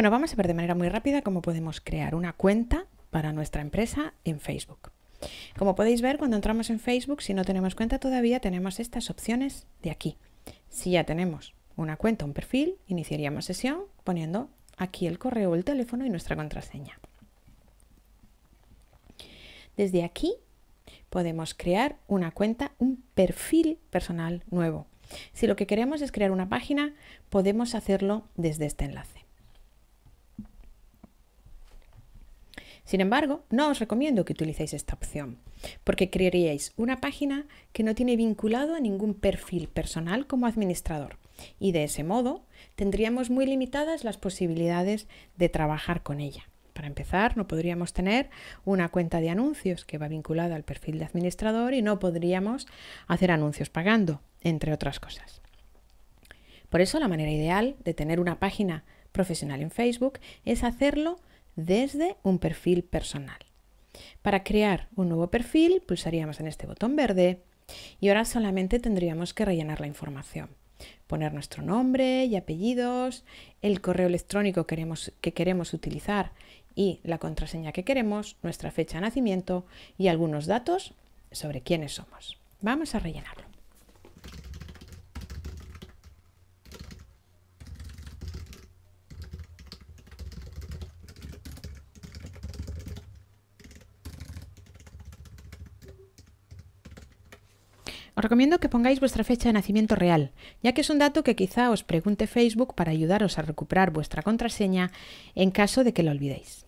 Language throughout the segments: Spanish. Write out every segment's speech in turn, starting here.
Bueno, vamos a ver de manera muy rápida cómo podemos crear una cuenta para nuestra empresa en Facebook. Como podéis ver, cuando entramos en Facebook, si no tenemos cuenta todavía, tenemos estas opciones de aquí. Si ya tenemos una cuenta, un perfil, iniciaríamos sesión poniendo aquí el correo, el teléfono y nuestra contraseña. Desde aquí podemos crear una cuenta, un perfil personal nuevo. Si lo que queremos es crear una página, podemos hacerlo desde este enlace. Sin embargo, no os recomiendo que utilicéis esta opción, porque crearíais una página que no tiene vinculado a ningún perfil personal como administrador y de ese modo tendríamos muy limitadas las posibilidades de trabajar con ella. Para empezar, no podríamos tener una cuenta de anuncios que va vinculada al perfil de administrador y no podríamos hacer anuncios pagando, entre otras cosas. Por eso la manera ideal de tener una página profesional en Facebook es hacerlo desde un perfil personal. Para crear un nuevo perfil pulsaríamos en este botón verde y ahora solamente tendríamos que rellenar la información. Poner nuestro nombre y apellidos, el correo electrónico que queremos utilizar y la contraseña que queremos, nuestra fecha de nacimiento y algunos datos sobre quiénes somos. Vamos a rellenarlo. Os recomiendo que pongáis vuestra fecha de nacimiento real, ya que es un dato que quizá os pregunte Facebook para ayudaros a recuperar vuestra contraseña en caso de que lo olvidéis.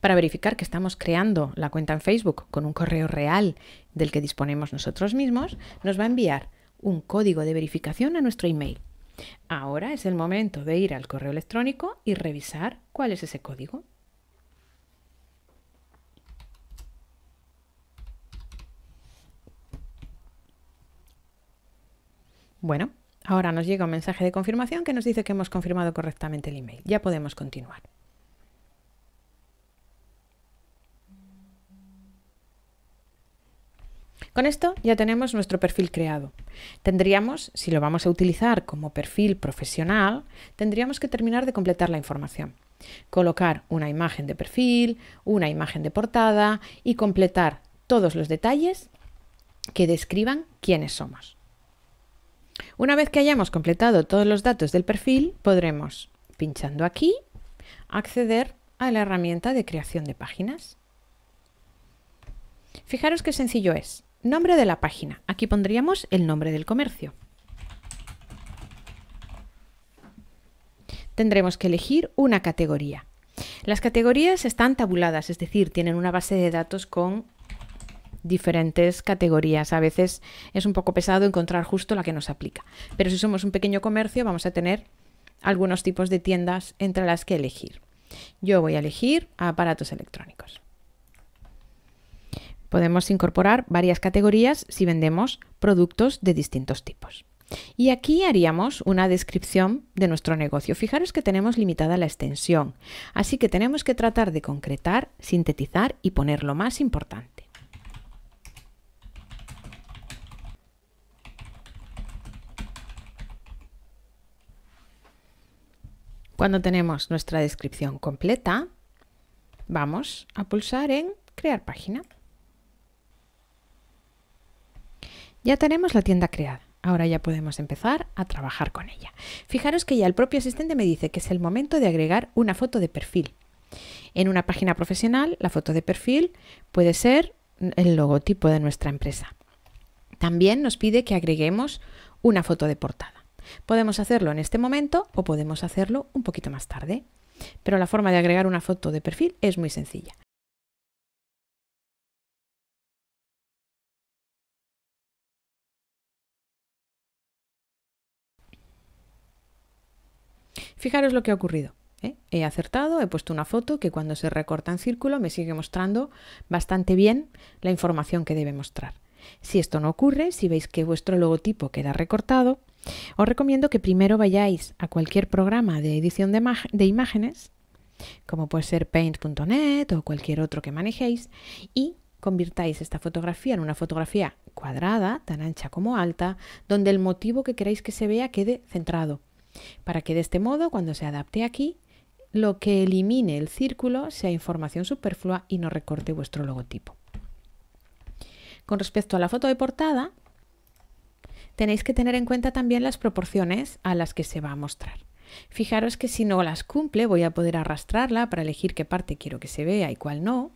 Para verificar que estamos creando la cuenta en Facebook con un correo real del que disponemos nosotros mismos, nos va a enviar un código de verificación a nuestro email. Ahora es el momento de ir al correo electrónico y revisar cuál es ese código. Bueno, ahora nos llega un mensaje de confirmación que nos dice que hemos confirmado correctamente el email. Ya podemos continuar. Con esto ya tenemos nuestro perfil creado. Tendríamos, si lo vamos a utilizar como perfil profesional, tendríamos que terminar de completar la información. Colocar una imagen de perfil, una imagen de portada y completar todos los detalles que describan quiénes somos. Una vez que hayamos completado todos los datos del perfil, podremos, pinchando aquí, acceder a la herramienta de creación de páginas. Fijaros qué sencillo es. Nombre de la página. Aquí pondríamos el nombre del comercio. Tendremos que elegir una categoría. Las categorías están tabuladas, es decir, tienen una base de datos con diferentes categorías. A veces es un poco pesado encontrar justo la que nos aplica. Pero si somos un pequeño comercio, vamos a tener algunos tipos de tiendas entre las que elegir. Yo voy a elegir aparatos electrónicos. Podemos incorporar varias categorías si vendemos productos de distintos tipos. Y aquí haríamos una descripción de nuestro negocio. Fijaros que tenemos limitada la extensión, así que tenemos que tratar de concretar, sintetizar y poner lo más importante. Cuando tenemos nuestra descripción completa, vamos a pulsar en Crear página. Ya tenemos la tienda creada. Ahora ya podemos empezar a trabajar con ella. Fijaros que ya el propio asistente me dice que es el momento de agregar una foto de perfil. En una página profesional, la foto de perfil puede ser el logotipo de nuestra empresa. También nos pide que agreguemos una foto de portada. Podemos hacerlo en este momento o podemos hacerlo un poquito más tarde. Pero la forma de agregar una foto de perfil es muy sencilla. Fijaros lo que ha ocurrido. ¿eh? He acertado, he puesto una foto que cuando se recorta en círculo me sigue mostrando bastante bien la información que debe mostrar. Si esto no ocurre, si veis que vuestro logotipo queda recortado, os recomiendo que primero vayáis a cualquier programa de edición de, imágenes, como puede ser paint.net o cualquier otro que manejéis, y convirtáis esta fotografía en una fotografía cuadrada, tan ancha como alta, donde el motivo que queráis que se vea quede centrado, para que de este modo, cuando se adapte aquí, lo que elimine el círculo sea información superflua y no recorte vuestro logotipo. Con respecto a la foto de portada, tenéis que tener en cuenta también las proporciones a las que se va a mostrar. Fijaros que si no las cumple voy a poder arrastrarla para elegir qué parte quiero que se vea y cuál no.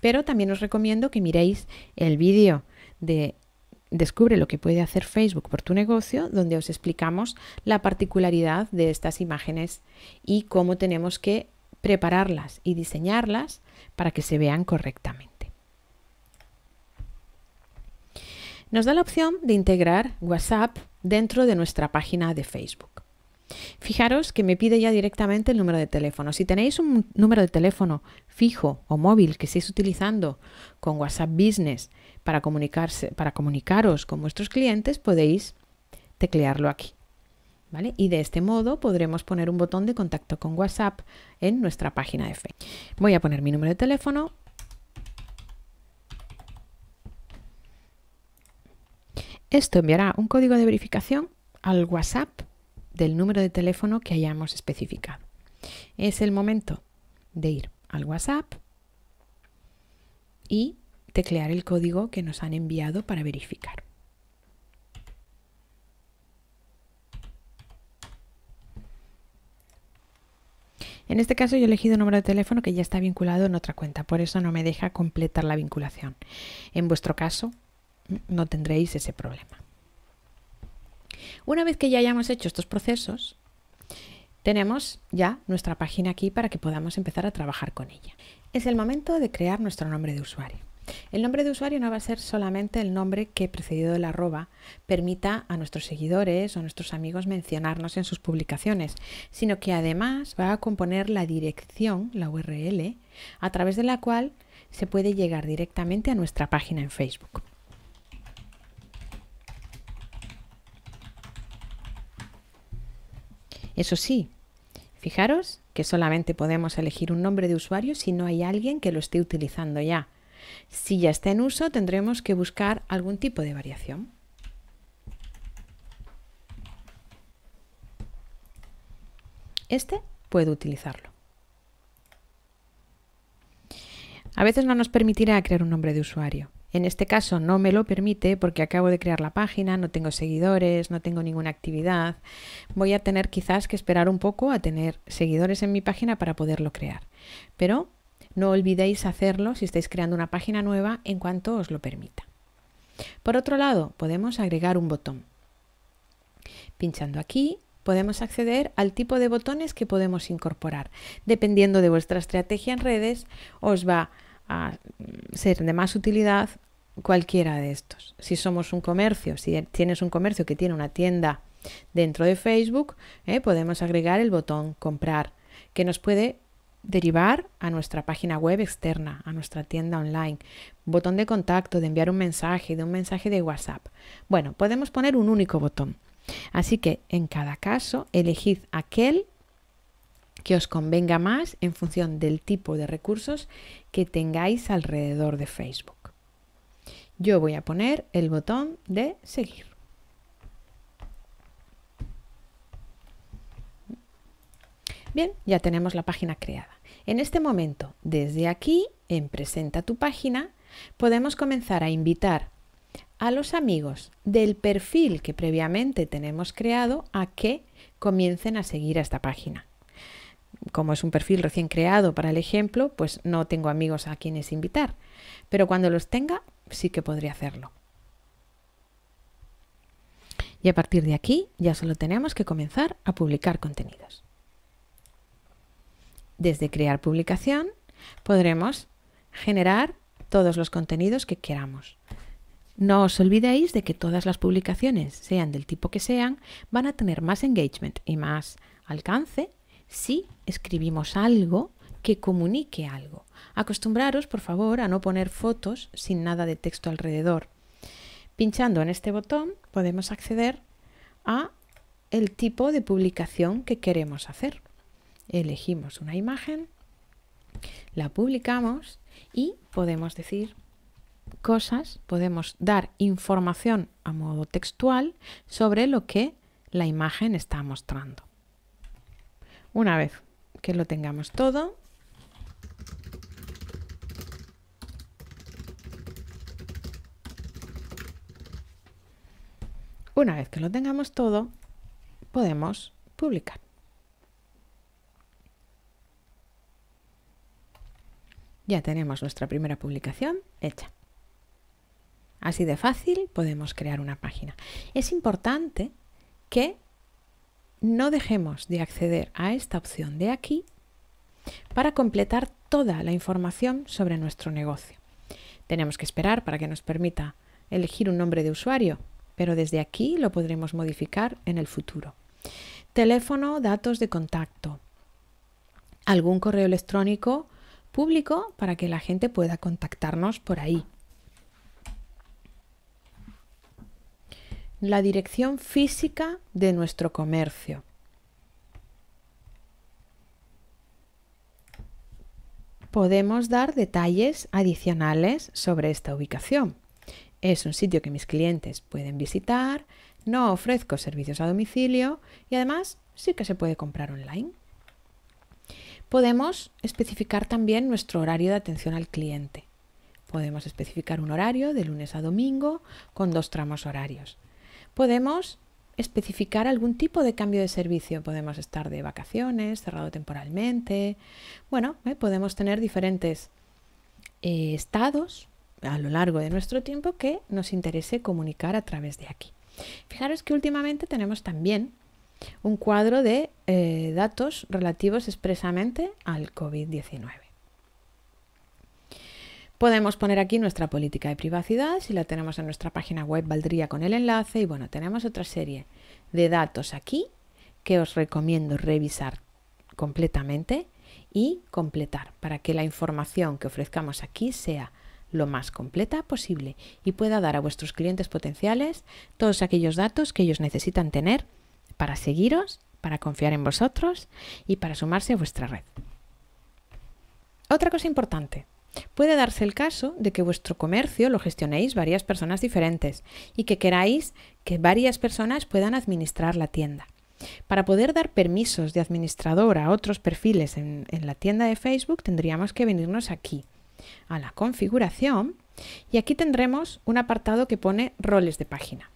Pero también os recomiendo que miréis el vídeo de Descubre lo que puede hacer Facebook por tu negocio, donde os explicamos la particularidad de estas imágenes y cómo tenemos que prepararlas y diseñarlas para que se vean correctamente. nos da la opción de integrar WhatsApp dentro de nuestra página de Facebook. Fijaros que me pide ya directamente el número de teléfono. Si tenéis un número de teléfono fijo o móvil que estéis utilizando con WhatsApp Business para, comunicarse, para comunicaros con vuestros clientes, podéis teclearlo aquí. ¿Vale? Y de este modo podremos poner un botón de contacto con WhatsApp en nuestra página de Facebook. Voy a poner mi número de teléfono Esto enviará un código de verificación al WhatsApp del número de teléfono que hayamos especificado. Es el momento de ir al WhatsApp y teclear el código que nos han enviado para verificar. En este caso yo he elegido un número de teléfono que ya está vinculado en otra cuenta, por eso no me deja completar la vinculación. En vuestro caso, no tendréis ese problema. Una vez que ya hayamos hecho estos procesos, tenemos ya nuestra página aquí para que podamos empezar a trabajar con ella. Es el momento de crear nuestro nombre de usuario. El nombre de usuario no va a ser solamente el nombre que precedido del arroba permita a nuestros seguidores o a nuestros amigos mencionarnos en sus publicaciones, sino que además va a componer la dirección, la URL, a través de la cual se puede llegar directamente a nuestra página en Facebook. Eso sí, fijaros que solamente podemos elegir un nombre de usuario si no hay alguien que lo esté utilizando ya. Si ya está en uso, tendremos que buscar algún tipo de variación. Este puedo utilizarlo. A veces no nos permitirá crear un nombre de usuario. En este caso no me lo permite porque acabo de crear la página, no tengo seguidores, no tengo ninguna actividad. Voy a tener quizás que esperar un poco a tener seguidores en mi página para poderlo crear. Pero no olvidéis hacerlo si estáis creando una página nueva en cuanto os lo permita. Por otro lado, podemos agregar un botón. Pinchando aquí podemos acceder al tipo de botones que podemos incorporar. Dependiendo de vuestra estrategia en redes, os va a ser de más utilidad cualquiera de estos. Si somos un comercio, si tienes un comercio que tiene una tienda dentro de Facebook, eh, podemos agregar el botón comprar, que nos puede derivar a nuestra página web externa, a nuestra tienda online, botón de contacto, de enviar un mensaje, de un mensaje de WhatsApp. Bueno, podemos poner un único botón. Así que en cada caso, elegid aquel que os convenga más en función del tipo de recursos que tengáis alrededor de Facebook yo voy a poner el botón de seguir. Bien, ya tenemos la página creada. En este momento, desde aquí, en Presenta tu página, podemos comenzar a invitar a los amigos del perfil que previamente tenemos creado a que comiencen a seguir a esta página. Como es un perfil recién creado para el ejemplo, pues no tengo amigos a quienes invitar. Pero cuando los tenga, sí que podría hacerlo. Y a partir de aquí ya solo tenemos que comenzar a publicar contenidos. Desde crear publicación podremos generar todos los contenidos que queramos. No os olvidéis de que todas las publicaciones, sean del tipo que sean, van a tener más engagement y más alcance si escribimos algo que comunique algo. Acostumbraros, por favor, a no poner fotos sin nada de texto alrededor. Pinchando en este botón podemos acceder a el tipo de publicación que queremos hacer. Elegimos una imagen, la publicamos y podemos decir cosas, podemos dar información a modo textual sobre lo que la imagen está mostrando. Una vez que lo tengamos todo, Una vez que lo tengamos todo, podemos publicar. Ya tenemos nuestra primera publicación hecha. Así de fácil podemos crear una página. Es importante que no dejemos de acceder a esta opción de aquí para completar toda la información sobre nuestro negocio. Tenemos que esperar para que nos permita elegir un nombre de usuario pero desde aquí lo podremos modificar en el futuro. Teléfono, datos de contacto, algún correo electrónico público para que la gente pueda contactarnos por ahí. La dirección física de nuestro comercio. podemos dar detalles adicionales sobre esta ubicación. Es un sitio que mis clientes pueden visitar, no ofrezco servicios a domicilio y además sí que se puede comprar online. Podemos especificar también nuestro horario de atención al cliente. Podemos especificar un horario de lunes a domingo con dos tramos horarios. Podemos especificar algún tipo de cambio de servicio. Podemos estar de vacaciones, cerrado temporalmente. Bueno, eh, podemos tener diferentes eh, estados a lo largo de nuestro tiempo que nos interese comunicar a través de aquí. Fijaros que últimamente tenemos también un cuadro de eh, datos relativos expresamente al COVID-19. Podemos poner aquí nuestra política de privacidad, si la tenemos en nuestra página web valdría con el enlace y bueno, tenemos otra serie de datos aquí que os recomiendo revisar completamente y completar para que la información que ofrezcamos aquí sea lo más completa posible y pueda dar a vuestros clientes potenciales todos aquellos datos que ellos necesitan tener para seguiros, para confiar en vosotros y para sumarse a vuestra red. Otra cosa importante, Puede darse el caso de que vuestro comercio lo gestionéis varias personas diferentes y que queráis que varias personas puedan administrar la tienda. Para poder dar permisos de administrador a otros perfiles en, la tienda de Facebook tendríamos que venirnos aquí a la configuración y aquí tendremos un apartado que pone roles de página.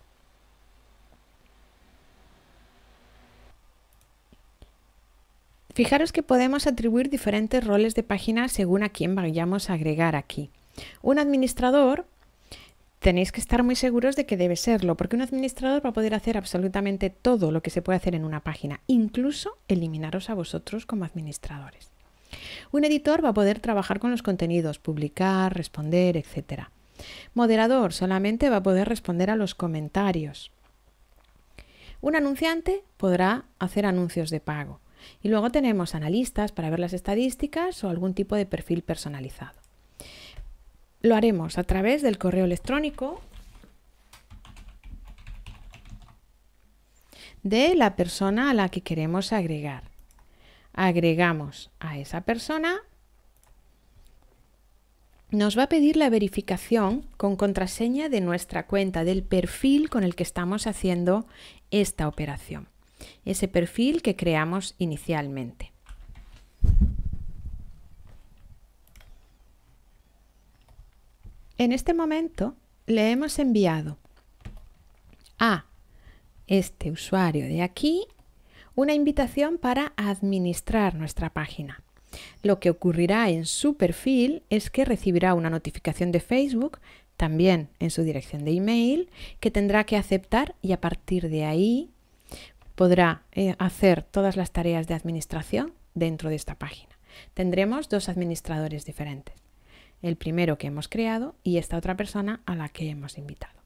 Fijaros que podemos atribuir diferentes roles de página según a quién vayamos a agregar aquí. Un administrador tenéis que estar muy seguros de que debe serlo, porque un administrador va a poder hacer absolutamente todo lo que se puede hacer en una página, incluso eliminaros a vosotros como administradores. Un editor va a poder trabajar con los contenidos, publicar, responder, etc. Moderador solamente va a poder responder a los comentarios. Un anunciante podrá hacer anuncios de pago. Y luego tenemos analistas para ver las estadísticas o algún tipo de perfil personalizado. Lo haremos a través del correo electrónico de la persona a la que queremos agregar agregamos a esa persona, nos va a pedir la verificación con contraseña de nuestra cuenta, del perfil con el que estamos haciendo esta operación, ese perfil que creamos inicialmente. En este momento le hemos enviado a este usuario de aquí una invitación para administrar nuestra página. Lo que ocurrirá en su perfil es que recibirá una notificación de Facebook, también en su dirección de email, que tendrá que aceptar y a partir de ahí podrá eh, hacer todas las tareas de administración dentro de esta página. Tendremos dos administradores diferentes, el primero que hemos creado y esta otra persona a la que hemos invitado.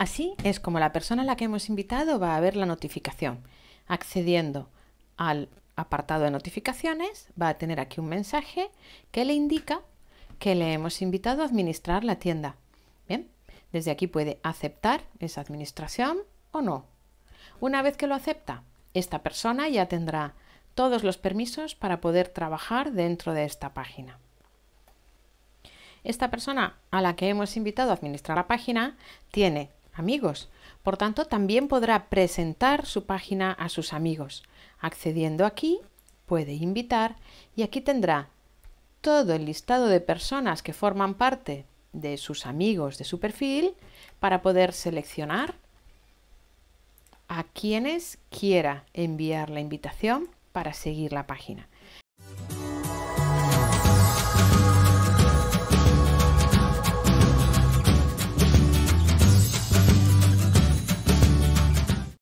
Así es como la persona a la que hemos invitado va a ver la notificación. Accediendo al apartado de notificaciones, va a tener aquí un mensaje que le indica que le hemos invitado a administrar la tienda. Bien, desde aquí puede aceptar esa administración o no. Una vez que lo acepta, esta persona ya tendrá todos los permisos para poder trabajar dentro de esta página. Esta persona a la que hemos invitado a administrar la página tiene amigos. Por tanto, también podrá presentar su página a sus amigos. Accediendo aquí, puede invitar y aquí tendrá todo el listado de personas que forman parte de sus amigos de su perfil para poder seleccionar a quienes quiera enviar la invitación para seguir la página.